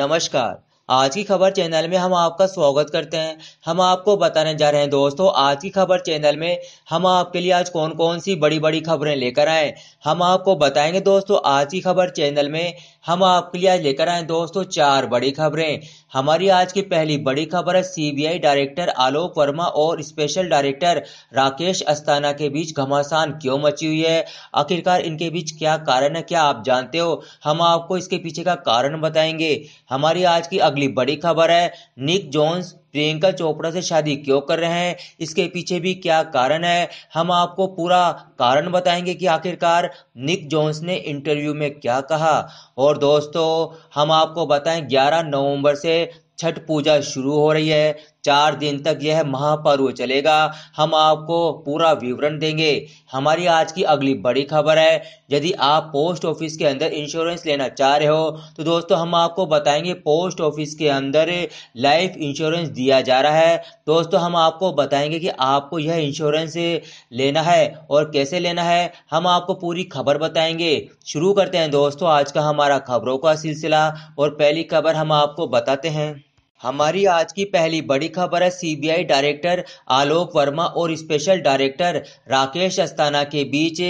नमस्कार आज की खबर चैनल में हम आपका स्वागत करते हैं हम आपको बताने जा रहे हैं दोस्तों आज की खबर चैनल में हम आपके लिए आज कौन कौन सी बड़ी बड़ी खबरें लेकर आए हम आपको बताएंगे दोस्तों आज की खबर चैनल में हम आपके लिए आज लेकर आए दोस्तों चार बड़ी खबरें हमारी आज की पहली बड़ी खबर है सीबीआई डायरेक्टर आलोक वर्मा और स्पेशल डायरेक्टर राकेश अस्थाना के बीच घमासान क्यों मची हुई है आखिरकार इनके बीच क्या कारण है क्या आप जानते हो हम आपको इसके पीछे का कारण बताएंगे हमारी आज की अगली बड़ी खबर है निक जोन्स प्रियंका चोपड़ा से शादी क्यों कर रहे हैं इसके पीछे भी क्या कारण है हम आपको पूरा कारण बताएंगे कि आखिरकार निक जोन्स ने इंटरव्यू में क्या कहा और दोस्तों हम आपको बताएं 11 नवंबर से छठ पूजा शुरू हो रही है चार दिन तक यह महापर्व चलेगा हम आपको पूरा विवरण देंगे हमारी आज की अगली बड़ी खबर है यदि आप पोस्ट ऑफिस के अंदर इंश्योरेंस लेना चाह रहे हो तो दोस्तों हम आपको बताएंगे पोस्ट ऑफिस के अंदर लाइफ इंश्योरेंस दिया जा रहा है दोस्तों हम आपको बताएंगे कि आपको यह इंश्योरेंस लेना है और कैसे लेना है हम आपको पूरी खबर बताएंगे शुरू करते हैं दोस्तों आज का हमारा खबरों का सिलसिला और पहली खबर हम आपको बताते हैं हमारी आज की पहली बड़ी खबर है सीबीआई डायरेक्टर आलोक वर्मा और स्पेशल डायरेक्टर राकेश अस्थाना के बीच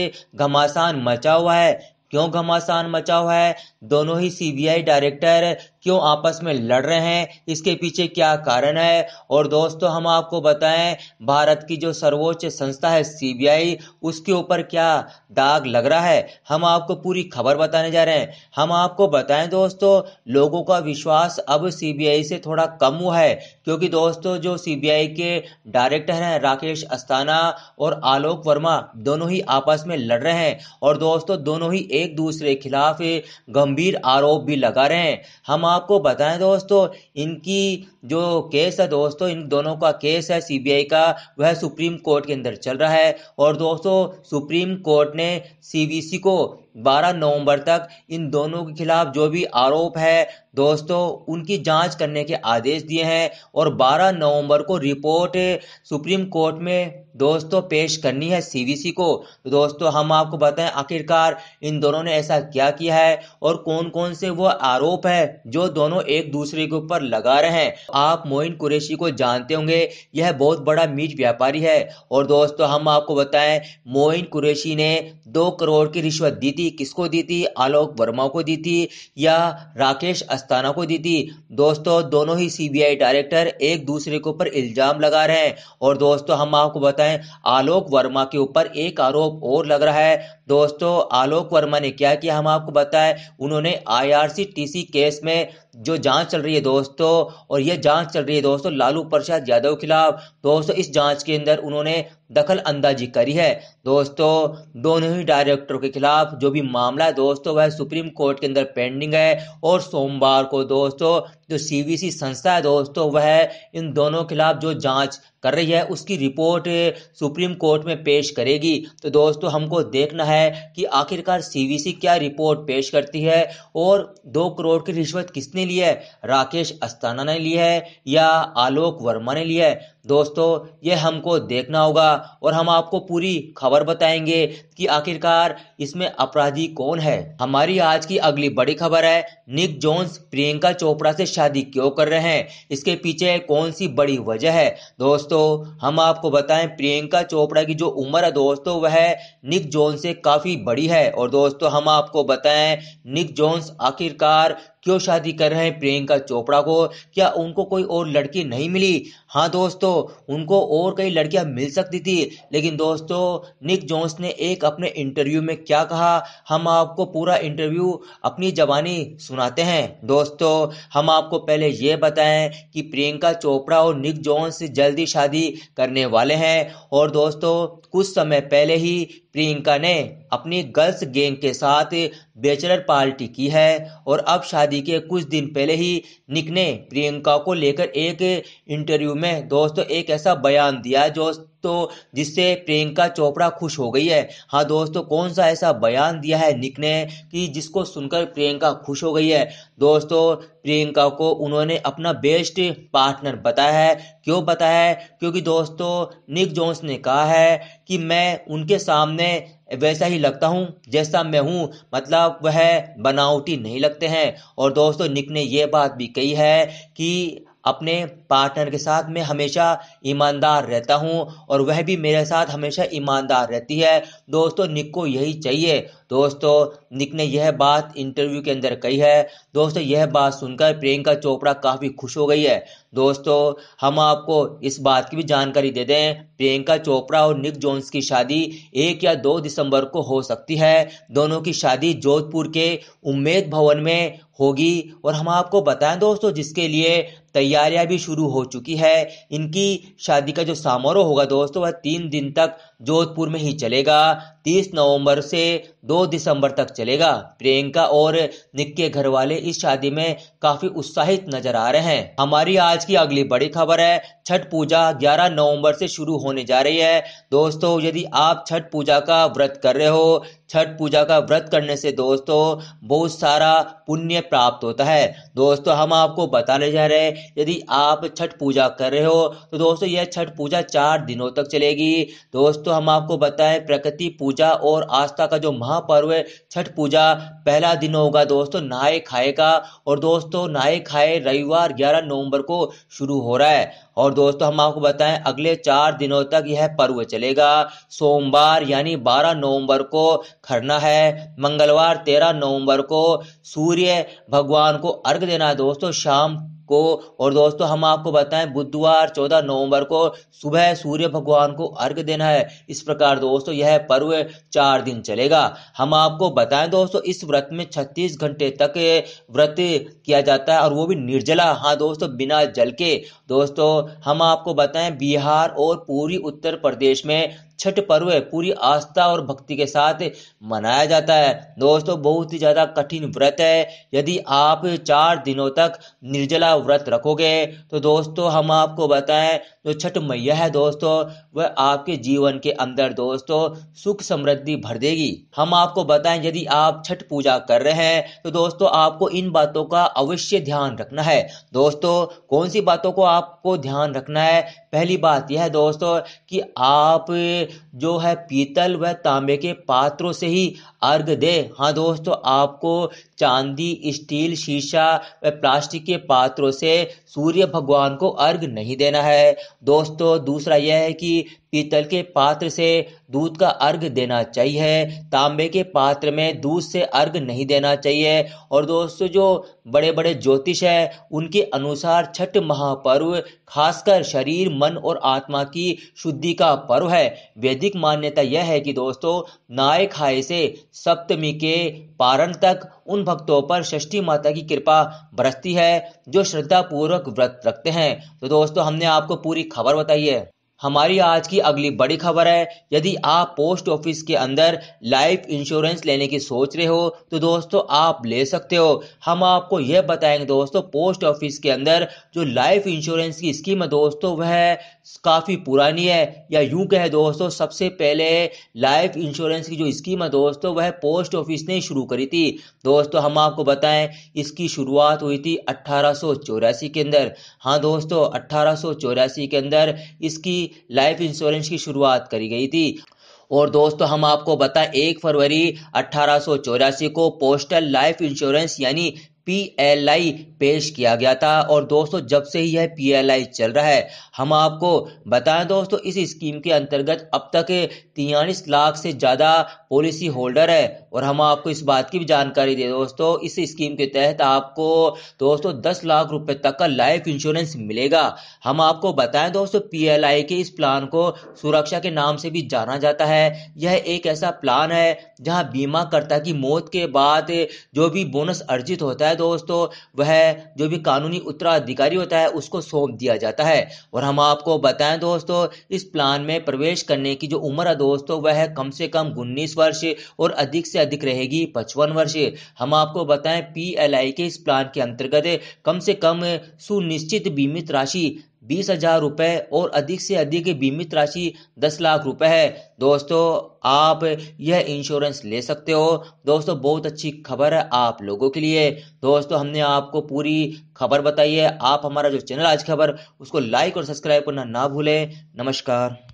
घमासान मचा हुआ है क्यों घमासान मचा हुआ है दोनों ही सीबीआई डायरेक्टर क्यों आपस में लड़ रहे हैं इसके पीछे क्या कारण है और दोस्तों हम आपको बताएं भारत की जो सर्वोच्च संस्था है सीबीआई उसके ऊपर क्या दाग लग रहा है हम आपको पूरी खबर बताने जा रहे हैं हम आपको बताएं दोस्तों लोगों का विश्वास अब सीबीआई से थोड़ा कम हुआ है क्योंकि दोस्तों जो सीबीआई के डायरेक्टर हैं राकेश अस्थाना और आलोक वर्मा दोनों ही आपस में लड़ रहे हैं और दोस्तों दोनों ही एक दूसरे के खिलाफ गंभीर आरोप भी लगा रहे हैं हम आप आपको बताएं दोस्तों इनकी जो केस है दोस्तों इन दोनों का केस है सीबीआई का वह सुप्रीम कोर्ट के अंदर चल रहा है और दोस्तों सुप्रीम कोर्ट ने सीबीसी को 12 नवंबर तक इन दोनों के खिलाफ जो भी आरोप है दोस्तों उनकी जांच करने के आदेश दिए हैं और 12 नवंबर को रिपोर्ट सुप्रीम कोर्ट में दोस्तों पेश करनी है सीबीसी को तो दोस्तों हम आपको बताएं आखिरकार इन दोनों ने ऐसा क्या किया है और कौन कौन से वो आरोप है जो दोनों एक दूसरे के ऊपर लगा रहे हैं आप मोइन कुरेशी को जानते होंगे यह बहुत बड़ा मीट व्यापारी है और दोस्तों हम आपको बताएं मोइन कुरेशी ने दो करोड़ की रिश्वत दी थी थी किसको दी थी आलोक वर्मा को दी थी या राकेश अस्थाना को दी थी दोस्तों दोनों ही सीबीआई डायरेक्टर एक दूसरे के ऊपर इल्जाम लगा रहे हैं और दोस्तों हम आपको बताएं आलोक वर्मा के ऊपर एक आरोप और लग रहा है दोस्तों आलोक वर्मा ने क्या किया हम आपको बताएं उन्होंने आईआरसीटीसी केस में जो जांच चल रही है दोस्तों और यह जांच चल रही है दोस्तों लालू प्रसाद यादव के खिलाफ दोस्तों इस जांच के अंदर उन्होंने दखल अंदाजी करी है दोस्तों दोनों ही डायरेक्टरों के खिलाफ जो भी मामला है दोस्तों वह सुप्रीम कोर्ट के अंदर पेंडिंग है और सोमवार को दोस्तों जो सीबीसी संस्था है दोस्तों वह इन दोनों के खिलाफ जो जांच कर रही है उसकी रिपोर्ट सुप्रीम कोर्ट में पेश करेगी तो दोस्तों हमको देखना है कि आखिरकार सीबीसी क्या रिपोर्ट पेश करती है और दो करोड़ की रिश्वत किसने ली है राकेश अस्थाना ने ली है या आलोक वर्मा ने ली है दोस्तों ये हमको देखना होगा और हम आपको पूरी खबर बताएंगे कि आखिरकार इसमें अपराधी कौन है हमारी आज की अगली बड़ी खबर है निक जोन्स प्रियंका चोपड़ा से शादी क्यों कर रहे हैं इसके पीछे कौन सी बड़ी वजह है दोस्तों हम आपको बताएं प्रियंका चोपड़ा की जो उम्र है दोस्तों वह निक जोन से काफी बड़ी है और दोस्तों हम आपको बताएं निक जोन्स आखिरकार क्यों शादी कर रहे हैं प्रियंका चोपड़ा को क्या उनको कोई और लड़की नहीं मिली हाँ दोस्तों उनको और कई लड़कियां मिल सकती थी लेकिन दोस्तों निक जोन्स ने एक अपने इंटरव्यू में क्या कहा हम आपको पूरा इंटरव्यू अपनी जबानी सुनाते हैं दोस्तों हम आपको पहले ये बताएं कि प्रियंका चोपड़ा और निक जोन से जल्दी शादी करने वाले हैं और दोस्तों कुछ समय पहले ही प्रियंका ने अपनी गर्ल्स गैंग के साथ बैचलर पार्टी की है और अब शादी के कुछ दिन पहले ही निक ने प्रियंका को लेकर एक इंटरव्यू में दोस्तों एक ऐसा बयान दिया जो तो जिससे प्रियंका चोपड़ा खुश हो गई है हाँ दोस्तों कौन सा ऐसा बयान दिया है निक ने कि जिसको सुनकर प्रियंका खुश हो गई है दोस्तों प्रियंका को उन्होंने अपना बेस्ट पार्टनर बताया है क्यों बताया है क्योंकि दोस्तों निक जोन्स ने कहा है कि मैं उनके सामने वैसा ही लगता हूँ जैसा मैं हूँ मतलब वह बनावटी नहीं लगते हैं और दोस्तों निक ने यह बात भी कही है कि अपने पार्टनर के साथ मैं हमेशा ईमानदार रहता हूँ और वह भी मेरे साथ हमेशा ईमानदार रहती है दोस्तों निक को यही चाहिए दोस्तों निक ने यह बात इंटरव्यू के अंदर कही है दोस्तों यह बात सुनकर प्रियंका चोपड़ा काफ़ी खुश हो गई है दोस्तों हम आपको इस बात की भी जानकारी दे दें प्रियंका चोपड़ा और निक जोन्स की शादी एक या दो दिसंबर को हो सकती है दोनों की शादी जोधपुर के उम्मेद भवन में होगी और हम आपको बताएं दोस्तों जिसके लिए तैयारियां भी शुरू हो चुकी है इनकी शादी का जो समारोह होगा दोस्तों वह तीन दिन तक जोधपुर में ही चलेगा तीस नवंबर से दो 2 दिसंबर तक चलेगा प्रियंका और निक के घर वाले इस शादी में काफी उत्साहित नजर आ रहे हैं हमारी आज की अगली बड़ी खबर है छठ पूजा 11 नवंबर से शुरू होने जा रही है दोस्तों यदि आप छठ पूजा का व्रत कर रहे हो छठ पूजा का व्रत करने से दोस्तों बहुत सारा पुण्य प्राप्त होता है दोस्तों हम आपको बताने जा रहे हैं यदि आप छठ पूजा कर रहे हो तो दोस्तों यह छठ पूजा चार दिनों तक चलेगी दोस्तों हम आपको बताएं प्रकृति पूजा और आस्था का जो महा पर्व है छठ पूजा पहला दिन होगा दोस्तों नहाए खाए का और दोस्तों नहाए खाए रविवार 11 नवंबर को शुरू हो रहा है और दोस्तों हम आपको बताएं अगले चार दिनों तक यह पर्व चलेगा सोमवार यानी 12 नवंबर को खरना है मंगलवार 13 नवंबर को सूर्य भगवान को अर्घ देना है दोस्तों शाम को और दोस्तों हम आपको बताएं बुधवार 14 नवंबर को सुबह सूर्य भगवान को अर्घ देना है इस प्रकार दोस्तों यह पर्व चार दिन चलेगा हम आपको बताएं दोस्तों इस व्रत में 36 घंटे तक व्रत किया जाता है और वो भी निर्जला हाँ दोस्तों बिना जल के दोस्तों हम आपको बताएं बिहार और पूरी उत्तर प्रदेश में छठ पर्व है पूरी आस्था और भक्ति के साथ मनाया जाता है दोस्तों बहुत ही ज़्यादा कठिन व्रत है यदि आप चार दिनों तक निर्जला व्रत रखोगे तो दोस्तों हम आपको बताएं जो तो छठ मैया है दोस्तों वह आपके जीवन के अंदर दोस्तों सुख समृद्धि भर देगी हम आपको बताएं यदि आप छठ पूजा कर रहे हैं तो दोस्तों आपको इन बातों का अवश्य ध्यान रखना है दोस्तों कौन सी बातों को आपको ध्यान रखना है पहली बात यह है दोस्तों कि आप जो है पीतल व तांबे के पात्रों से ही अर्घ दे हाँ दोस्तों आपको चांदी स्टील शीशा व प्लास्टिक के पात्रों से सूर्य भगवान को अर्घ नहीं देना है दोस्तों दूसरा यह है कि पीतल के पात्र से दूध का अर्घ देना चाहिए तांबे के पात्र में दूध से अर्घ नहीं देना चाहिए और दोस्तों जो बड़े बड़े ज्योतिष हैं उनके अनुसार छठ महापर्व खासकर शरीर मन और आत्मा की शुद्धि का पर्व है वैदिक मान्यता यह है कि दोस्तों नाय खाए से सप्तमी के पारण तक उन भक्तों पर षष्ठी माता की कृपा बरसती है जो श्रद्धा पूर्वक व्रत रखते हैं तो दोस्तों हमने आपको पूरी खबर बताई है हमारी आज की अगली बड़ी खबर है यदि आप पोस्ट ऑफिस के अंदर लाइफ इंश्योरेंस लेने की सोच रहे हो तो दोस्तों आप ले सकते हो हम आपको यह बताएंगे दोस्तों पोस्ट ऑफिस के अंदर जो लाइफ इंश्योरेंस की स्कीम है दोस्तों वह काफ़ी पुरानी है या यूं कहे दोस्तों सबसे पहले लाइफ इंश्योरेंस की जो स्कीम है दोस्तों वह पोस्ट ऑफिस ने शुरू करी थी दोस्तों हम आपको बताएं इसकी शुरुआत हुई थी अट्ठारह के अंदर हाँ दोस्तों अट्ठारह के अंदर इसकी लाइफ इंश्योरेंस की शुरुआत करी गई थी और दोस्तों हम आपको बताएं एक फरवरी अठारह को पोस्टल लाइफ इंश्योरेंस यानी पीएलआई पेश किया गया था और दोस्तों जब से ही यह पीएलआई चल रहा है हम आपको बताएं दोस्तों इस स्कीम के अंतर्गत अब तक तियालीस लाख से ज़्यादा पॉलिसी होल्डर है और हम आपको इस बात की भी जानकारी दें दोस्तों इस स्कीम के तहत आपको दोस्तों दस लाख रुपए तक का लाइफ इंश्योरेंस मिलेगा हम आपको बताएं दोस्तों पीएलआई के इस प्लान को सुरक्षा के नाम से भी जाना जाता है यह एक ऐसा प्लान है जहां बीमाकर्ता की मौत के बाद जो भी बोनस अर्जित होता है दोस्तों वह जो भी कानूनी उत्तराधिकारी होता है उसको सौंप दिया जाता है और हम आपको बताएं दोस्तों इस प्लान में प्रवेश करने की जो उम्र है दोस्तों वह कम से कम उन्नीस वर्ष और अधिक से अधिक रहेगी पचपन वर्ष हम आपको बताएं पी के इस प्लान के अंतर्गत कम से कम सुनिश्चित बीमित राशि बीस हजार रुपये और अधिक से अधिक बीमित राशि दस लाख रुपए है दोस्तों आप यह इंश्योरेंस ले सकते हो दोस्तों बहुत अच्छी खबर है आप लोगों के लिए दोस्तों हमने आपको पूरी खबर बताई है आप हमारा जो चैनल आज खबर उसको लाइक और सब्सक्राइब करना ना भूलें नमस्कार